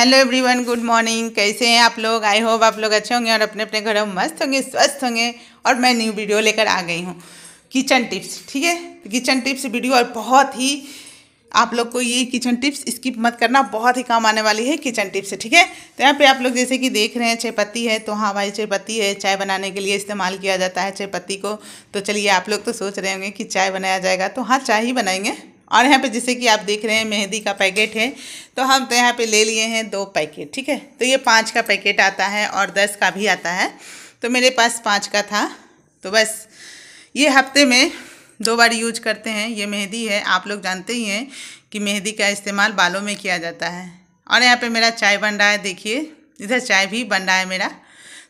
hello everyone good morning कैसे हैं आप लोग आई होप आप लोग अच्छे होंगे और अपने अपने घरों में मस्त होंगे स्वस्थ होंगे और मैं न्यू वीडियो लेकर आ गई हूँ किचन टिप्स ठीक है किचन टिप्स वीडियो और बहुत ही आप लोग को ये किचन टिप्स स्किप मत करना बहुत ही काम आने वाली है किचन टिप्स ठीक है तो यहाँ पे आप लोग जैसे कि देख रहे हैं चाय पत्ती है तो हाँ भाई चाय पत्ती है चाय बनाने के लिए इस्तेमाल किया जाता है चाय पत्ती को तो चलिए आप लोग तो सोच रहे होंगे कि चाय बनाया जाएगा तो हाँ चाय ही बनाएंगे और यहाँ पे जैसे कि आप देख रहे हैं मेहंदी का पैकेट है तो हम तो यहाँ पे ले लिए हैं दो पैकेट ठीक है तो ये पाँच का पैकेट आता है और दस का भी आता है तो मेरे पास पाँच का था तो बस ये हफ्ते में दो बार यूज करते हैं ये मेहंदी है आप लोग जानते ही हैं कि मेहंदी का इस्तेमाल बालों में किया जाता है और यहाँ पे मेरा चाय बन रहा है देखिए इधर चाय भी बन रहा है मेरा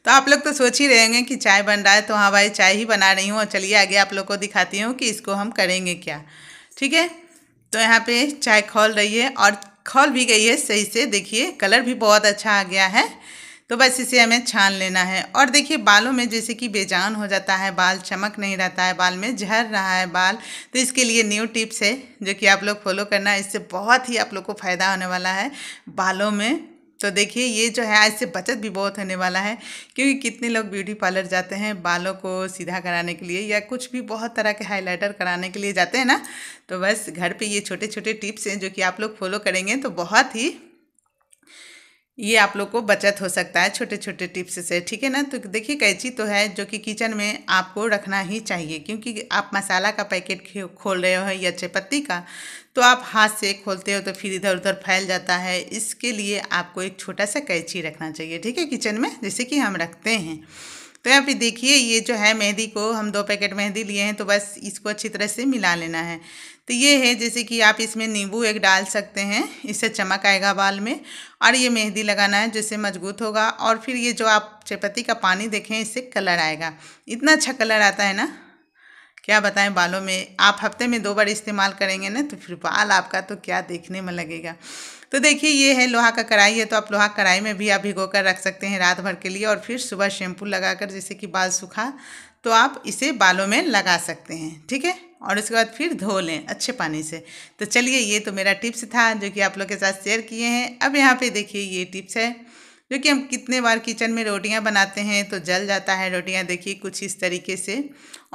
तो आप लोग तो सोच ही रहेंगे कि चाय बन रहा है तो हाँ भाई चाय ही बना रही हूँ और चलिए आगे आप लोग को दिखाती हूँ कि इसको हम करेंगे क्या ठीक है तो यहाँ पे चाय खोल रही है और खोल भी गई है सही से देखिए कलर भी बहुत अच्छा आ गया है तो बस इसे हमें छान लेना है और देखिए बालों में जैसे कि बेजान हो जाता है बाल चमक नहीं रहता है बाल में झर रहा है बाल तो इसके लिए न्यू टिप्स है जो कि आप लोग फॉलो करना इससे बहुत ही आप लोग को फ़ायदा होने वाला है बालों में तो देखिए ये जो है आज से बचत भी बहुत होने वाला है क्योंकि कितने लोग ब्यूटी पार्लर जाते हैं बालों को सीधा कराने के लिए या कुछ भी बहुत तरह के हाइलाइटर कराने के लिए जाते हैं ना तो बस घर पे ये छोटे छोटे टिप्स हैं जो कि आप लोग फॉलो करेंगे तो बहुत ही ये आप लोग को बचत हो सकता है छोटे छोटे टिप्स से ठीक है ना तो देखिए कैची तो है जो कि किचन में आपको रखना ही चाहिए क्योंकि आप मसाला का पैकेट खोल रहे हो या चपत्ती का तो आप हाथ से खोलते हो तो फिर इधर उधर फैल जाता है इसके लिए आपको एक छोटा सा कैची रखना चाहिए ठीक है किचन में जैसे कि हम रखते हैं तो यहाँ पे देखिए ये जो है मेहंदी को हम दो पैकेट मेहंदी लिए हैं तो बस इसको अच्छी तरह से मिला लेना है तो ये है जैसे कि आप इसमें नींबू एक डाल सकते हैं इससे चमक आएगा बाल में और ये मेहंदी लगाना है जिससे मजबूत होगा और फिर ये जो आप चपत्ती का पानी देखें इससे कलर आएगा इतना अच्छा कलर आता है ना क्या बताएं बालों में आप हफ्ते में दो बार इस्तेमाल करेंगे ना तो फिर बाल आपका तो क्या देखने में लगेगा तो देखिए ये है लोहा का कढ़ाई है तो आप लोहा कढ़ाई में भी आप भिगो कर रख सकते हैं रात भर के लिए और फिर सुबह शैम्पू लगाकर जैसे कि बाल सूखा तो आप इसे बालों में लगा सकते हैं ठीक है और उसके बाद फिर धो लें अच्छे पानी से तो चलिए ये तो मेरा टिप्स था जो कि आप लोग के साथ शेयर किए हैं अब यहाँ पर देखिए ये टिप्स है जो कि हम कितने बार किचन में रोटियां बनाते हैं तो जल जाता है रोटियां देखिए कुछ इस तरीके से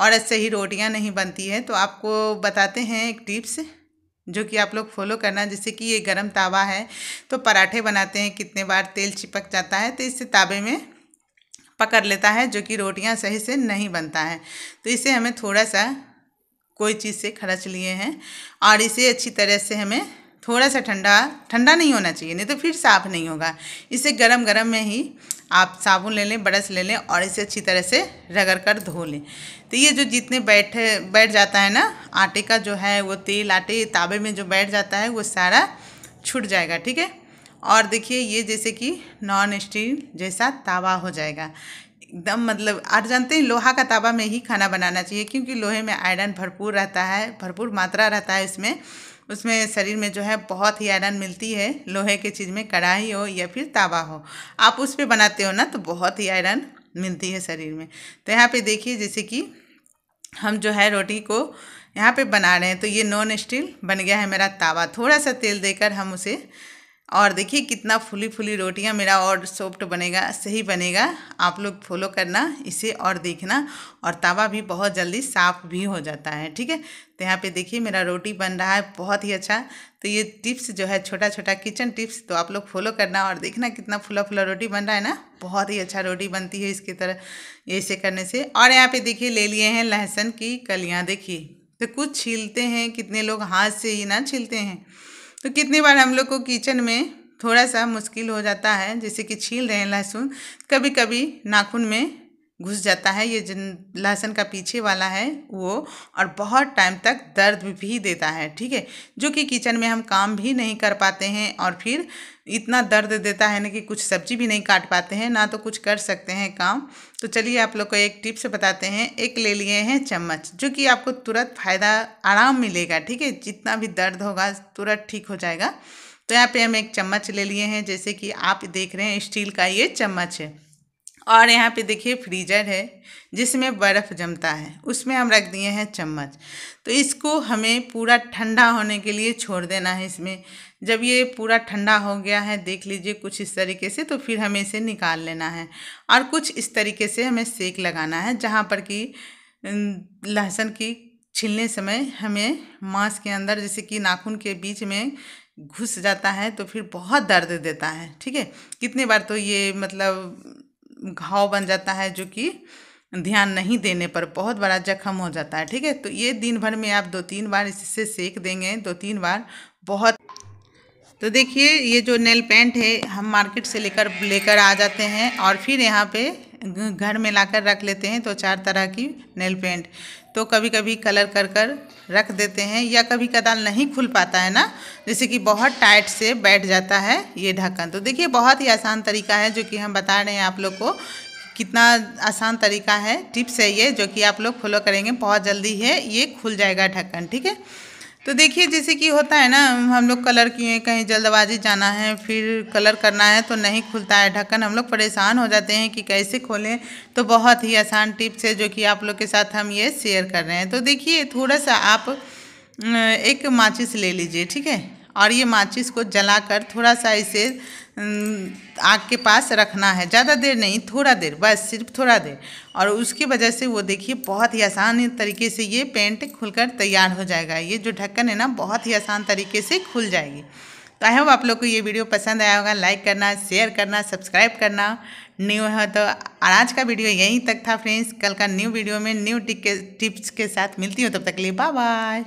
और ऐसे ही रोटियां नहीं बनती है तो आपको बताते हैं एक टिप्स जो कि आप लोग फॉलो करना जैसे कि ये गरम तावा है तो पराठे बनाते हैं कितने बार तेल चिपक जाता है तो इससे तावे में पकड़ लेता है जो कि रोटियां सही से नहीं बनता है तो इसे हमें थोड़ा सा कोई चीज़ से खर्च लिए हैं और इसे अच्छी तरह से हमें थोड़ा सा ठंडा ठंडा नहीं होना चाहिए नहीं तो फिर साफ़ नहीं होगा इसे गरम गरम में ही आप साबुन ले लें ब्रश ले लें और इसे अच्छी तरह से रगड़ कर धो लें तो ये जो जितने बैठ बैठ जाता है ना आटे का जो है वो तेल आटे ताबे में जो बैठ जाता है वो सारा छूट जाएगा ठीक है और देखिए ये जैसे कि नॉन स्टील जैसा तावा हो जाएगा एकदम मतलब आप जानते हैं लोहा का तावा में ही खाना बनाना चाहिए क्योंकि लोहे में आयरन भरपूर रहता है भरपूर मात्रा रहता है इसमें उसमें शरीर में जो है बहुत ही आयरन मिलती है लोहे के चीज़ में कढ़ाई हो या फिर तावा हो आप उस पर बनाते हो ना तो बहुत ही आयरन मिलती है शरीर में तो यहाँ पे देखिए जैसे कि हम जो है रोटी को यहाँ पे बना रहे हैं तो ये नॉन स्टील बन गया है मेरा तावा थोड़ा सा तेल देकर हम उसे और देखिए कितना फुली फुली रोटियां मेरा और सॉफ्ट बनेगा सही बनेगा आप लोग फॉलो करना इसे और देखना और तवा भी बहुत जल्दी साफ़ भी हो जाता है ठीक है तो यहाँ पे देखिए मेरा रोटी बन रहा है बहुत ही अच्छा तो ये टिप्स जो है छोटा छोटा किचन टिप्स तो आप लोग फॉलो करना और देखना कितना फुला फुला रोटी बन रहा है ना बहुत ही अच्छा रोटी बनती है इसकी तरह ऐसे करने से और यहाँ पे देखिए ले लिए हैं लहसुन की कलियाँ देखिए तो कुछ छीलते हैं कितने लोग हाथ से ही ना छीलते हैं तो कितनी बार हम लोग को किचन में थोड़ा सा मुश्किल हो जाता है जैसे कि छील रहे हैं लहसुन कभी कभी नाखून में घुस जाता है ये जिन लहसुन का पीछे वाला है वो और बहुत टाइम तक दर्द भी देता है ठीक है जो कि किचन में हम काम भी नहीं कर पाते हैं और फिर इतना दर्द देता है ना कि कुछ सब्जी भी नहीं काट पाते हैं ना तो कुछ कर सकते हैं काम तो चलिए आप लोग को एक टिप्स बताते हैं एक ले लिए हैं चम्मच जो कि आपको तुरंत फ़ायदा आराम मिलेगा ठीक है जितना भी दर्द होगा तुरंत ठीक हो जाएगा तो यहाँ पे हम एक चम्मच ले लिए हैं जैसे कि आप देख रहे हैं स्टील का ये चम्मच है और यहाँ पे देखिए फ्रीजर है जिसमें बर्फ़ जमता है उसमें हम रख दिए हैं चम्मच तो इसको हमें पूरा ठंडा होने के लिए छोड़ देना है इसमें जब ये पूरा ठंडा हो गया है देख लीजिए कुछ इस तरीके से तो फिर हमें इसे निकाल लेना है और कुछ इस तरीके से हमें सेक लगाना है जहाँ पर कि लहसुन की छिलने समय हमें मांस के अंदर जैसे कि नाखून के बीच में घुस जाता है तो फिर बहुत दर्द देता है ठीक है कितने बार तो ये मतलब घाव बन जाता है जो कि ध्यान नहीं देने पर बहुत बड़ा जख्म हो जाता है ठीक है तो ये दिन भर में आप दो तीन बार इससे सेक देंगे दो तीन बार बहुत तो देखिए ये जो नेल पेंट है हम मार्केट से लेकर लेकर आ जाते हैं और फिर यहाँ पे घर में लाकर रख लेते हैं तो चार तरह की नेल पेंट तो कभी कभी कलर कर कर रख देते हैं या कभी कदाल नहीं खुल पाता है ना जैसे कि बहुत टाइट से बैठ जाता है ये ढक्कन तो देखिए बहुत ही आसान तरीका है जो कि हम बता रहे हैं आप लोग को कितना आसान तरीका है टिप्स है ये जो कि आप लोग फॉलो करेंगे बहुत जल्दी है ये खुल जाएगा ढक्कन ठीक है तो देखिए जैसे कि होता है ना हम लोग कलर किए कहीं जल्दबाजी जाना है फिर कलर करना है तो नहीं खुलता है ढक्कन हम लोग परेशान हो जाते हैं कि कैसे खोलें तो बहुत ही आसान टिप्स है जो कि आप लोग के साथ हम ये शेयर कर रहे हैं तो देखिए थोड़ा सा आप एक माचिस ले लीजिए ठीक है और ये माचिस को जलाकर थोड़ा सा इसे आग के पास रखना है ज़्यादा देर नहीं थोड़ा देर बस सिर्फ थोड़ा देर और उसकी वजह से वो देखिए बहुत ही आसान तरीके से ये पेंट खुलकर तैयार हो जाएगा ये जो ढक्कन है ना बहुत ही आसान तरीके से खुल जाएगी तो आई होप आप लोग को ये वीडियो पसंद आया होगा लाइक करना शेयर करना सब्सक्राइब करना न्यू है तो आज का वीडियो यहीं तक था फ्रेंड्स कल का न्यू वीडियो में न्यू टिप के टिप्स के साथ मिलती हूँ तब तक लिए बाय बाय